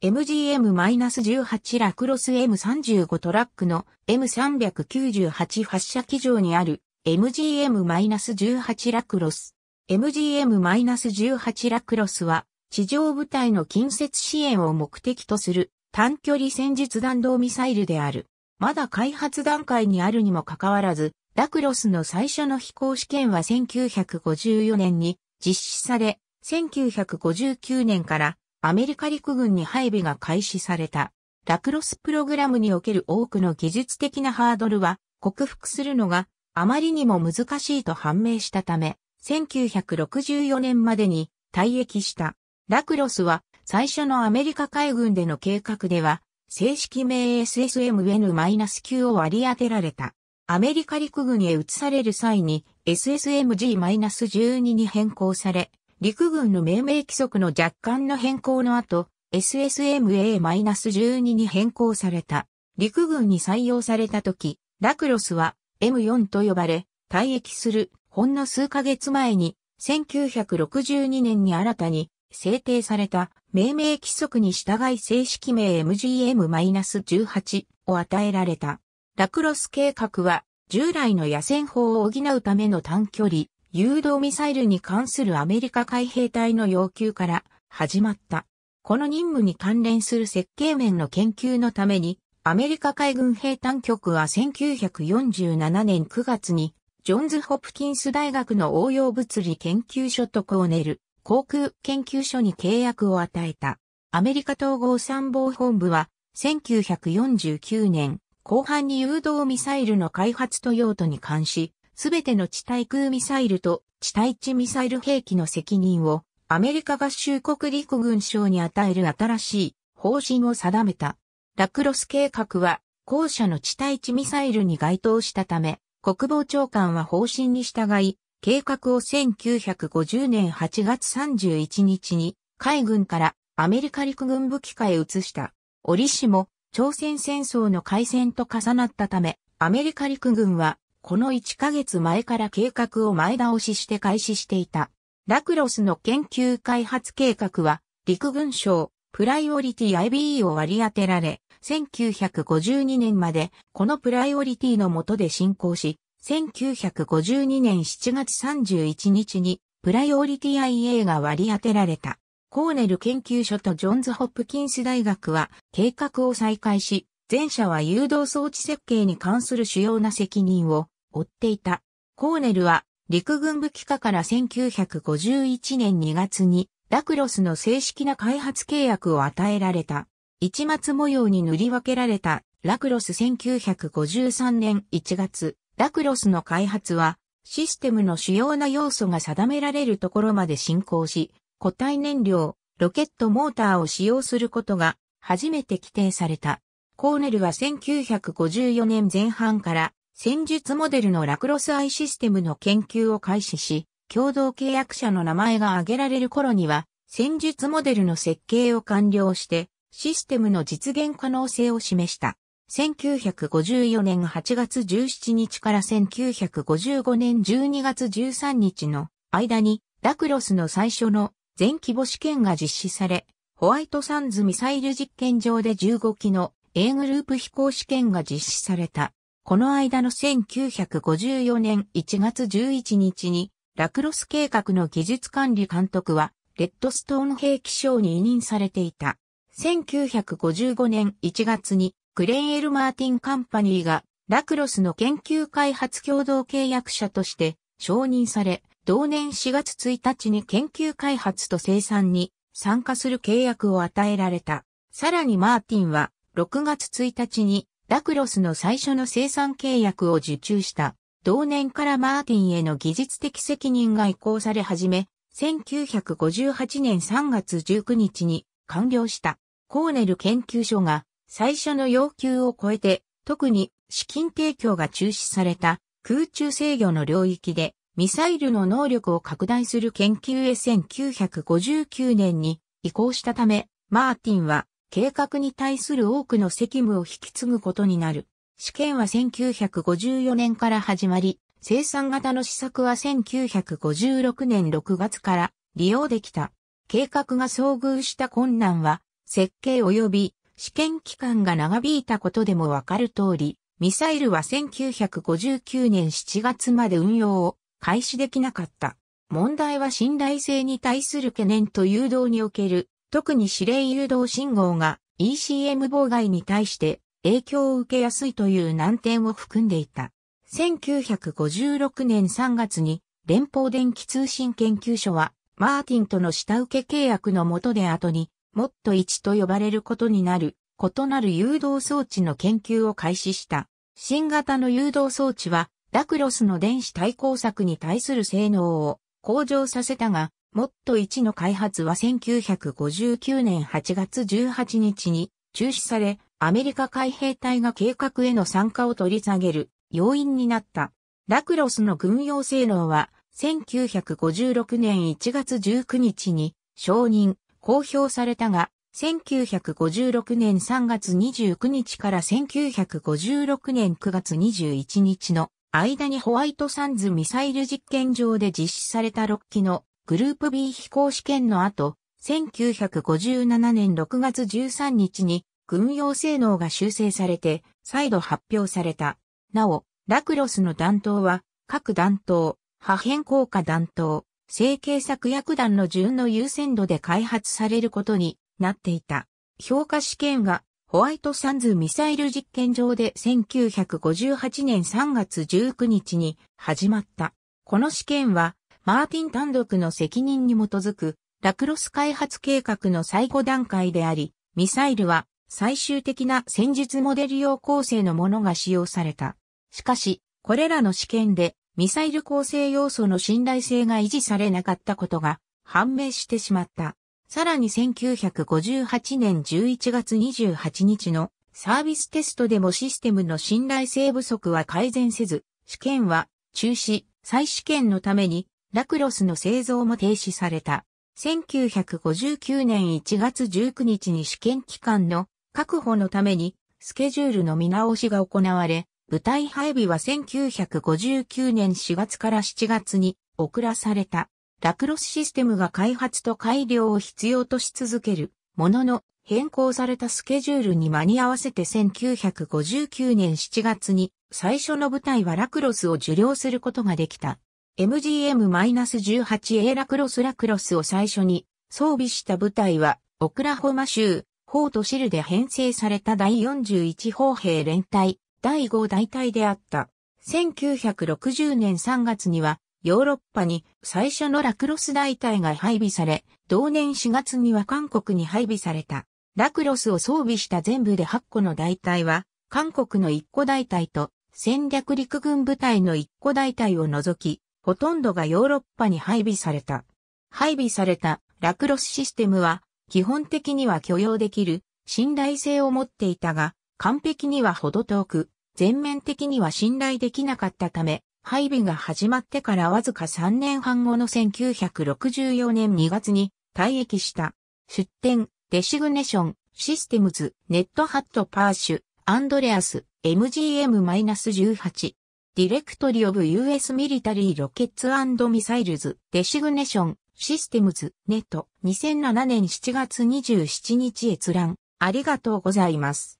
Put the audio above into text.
MGM-18 ラクロス M35 トラックの M398 発射機場にある MGM-18 ラクロス。MGM-18 ラクロスは地上部隊の近接支援を目的とする短距離戦術弾道ミサイルである。まだ開発段階にあるにもかかわらず、ラクロスの最初の飛行試験は1954年に実施され、1959年からアメリカ陸軍に配備が開始された。ラクロスプログラムにおける多くの技術的なハードルは克服するのがあまりにも難しいと判明したため、1964年までに退役した。ラクロスは最初のアメリカ海軍での計画では、正式名 SSMN-9 を割り当てられた。アメリカ陸軍へ移される際に SSMG-12 に変更され、陸軍の命名規則の若干の変更の後、SSMA-12 に変更された。陸軍に採用された時、ラクロスは M4 と呼ばれ、退役するほんの数ヶ月前に、1962年に新たに制定された命名規則に従い正式名 MGM-18 を与えられた。ラクロス計画は従来の野戦砲を補うための短距離、誘導ミサイルに関するアメリカ海兵隊の要求から始まった。この任務に関連する設計面の研究のために、アメリカ海軍兵隊局は1947年9月に、ジョンズ・ホプキンス大学の応用物理研究所とコーネル航空研究所に契約を与えた。アメリカ統合参謀本部は、1949年後半に誘導ミサイルの開発と用途に関し、すべての地対空ミサイルと地対地ミサイル兵器の責任をアメリカ合衆国陸軍省に与える新しい方針を定めた。ラクロス計画は後者の地対地ミサイルに該当したため、国防長官は方針に従い、計画を1950年8月31日に海軍からアメリカ陸軍武器化へ移した。折しも朝鮮戦争の開戦と重なったため、アメリカ陸軍はこの1ヶ月前から計画を前倒しして開始していた。ラクロスの研究開発計画は、陸軍省、プライオリティ IBE を割り当てられ、1952年までこのプライオリティの下で進行し、1952年7月31日にプライオリティ IA が割り当てられた。コーネル研究所とジョンズ・ホップキンス大学は計画を再開し、前者は誘導装置設計に関する主要な責任を負っていた。コーネルは陸軍部機下から1951年2月にラクロスの正式な開発契約を与えられた。一末模様に塗り分けられたラクロス1953年1月、ラクロスの開発はシステムの主要な要素が定められるところまで進行し、固体燃料、ロケットモーターを使用することが初めて規定された。コーネルは1954年前半から戦術モデルのラクロスアイシステムの研究を開始し、共同契約者の名前が挙げられる頃には、戦術モデルの設計を完了して、システムの実現可能性を示した。1954年8月17日から1955年12月13日の間に、ラクロスの最初の全規模試験が実施され、ホワイトサンズミサイル実験場で15機の A グループ飛行試験が実施された。この間の1954年1月11日に、ラクロス計画の技術管理監督は、レッドストーン兵器賞に委任されていた。1955年1月に、クレイエル・マーティン・カンパニーが、ラクロスの研究開発共同契約者として、承認され、同年4月1日に研究開発と生産に参加する契約を与えられた。さらにマーティンは6月1日にラクロスの最初の生産契約を受注した。同年からマーティンへの技術的責任が移行され始め、1958年3月19日に完了した。コーネル研究所が最初の要求を超えて、特に資金提供が中止された空中制御の領域でミサイルの能力を拡大する研究へ1959年に移行したため、マーティンは計画に対する多くの責務を引き継ぐことになる。試験は1954年から始まり、生産型の施策は1956年6月から利用できた。計画が遭遇した困難は、設計及び試験期間が長引いたことでもわかる通り、ミサイルは1959年7月まで運用を開始できなかった。問題は信頼性に対する懸念と誘導における特に指令誘導信号が ECM 妨害に対して影響を受けやすいという難点を含んでいた。1956年3月に連邦電気通信研究所はマーティンとの下請け契約の下で後にモット1と呼ばれることになる異なる誘導装置の研究を開始した。新型の誘導装置はダクロスの電子対抗策に対する性能を向上させたがモット1の開発は1959年8月18日に中止され、アメリカ海兵隊が計画への参加を取り下げる要因になった。ラクロスの軍用性能は1956年1月19日に承認、公表されたが、1956年3月29日から1956年9月21日の間にホワイトサンズミサイル実験場で実施された6機のグループ B 飛行試験の後、1957年6月13日に軍用性能が修正されて再度発表された。なお、ラクロスの弾頭は各弾頭、破片効果弾頭、成形作薬弾の順の優先度で開発されることになっていた。評価試験がホワイトサンズミサイル実験場で1958年3月19日に始まった。この試験はマーティン単独の責任に基づく、ラクロス開発計画の最後段階であり、ミサイルは最終的な戦術モデル用構成のものが使用された。しかし、これらの試験でミサイル構成要素の信頼性が維持されなかったことが判明してしまった。さらに1958年11月28日のサービステストでもシステムの信頼性不足は改善せず、試験は中止、再試験のためにラクロスの製造も停止された。1959年1月19日に試験期間の確保のためにスケジュールの見直しが行われ、舞台配備は1959年4月から7月に遅らされた。ラクロスシステムが開発と改良を必要とし続けるものの変更されたスケジュールに間に合わせて1959年7月に最初の舞台はラクロスを受領することができた。MGM-18A ラクロスラクロスを最初に装備した部隊は、オクラホマ州、ホートシルで編成された第41砲兵連隊、第5大隊であった。1960年3月には、ヨーロッパに最初のラクロス大隊が配備され、同年4月には韓国に配備された。ラクロスを装備した全部で8個の大隊は、韓国の1個大隊と戦略陸軍部隊の1個大隊を除き、ほとんどがヨーロッパに配備された。配備されたラクロスシステムは基本的には許容できる信頼性を持っていたが、完璧にはほど遠く、全面的には信頼できなかったため、配備が始まってからわずか3年半後の1964年2月に退役した。出展、デシグネション、システムズ、ネットハットパーシュ、アンドレアス、MGM-18。ディレクトリオブ US ミリタリーロケッツミサイルズデシグネションシステムズネット2007年7月27日閲覧ありがとうございます。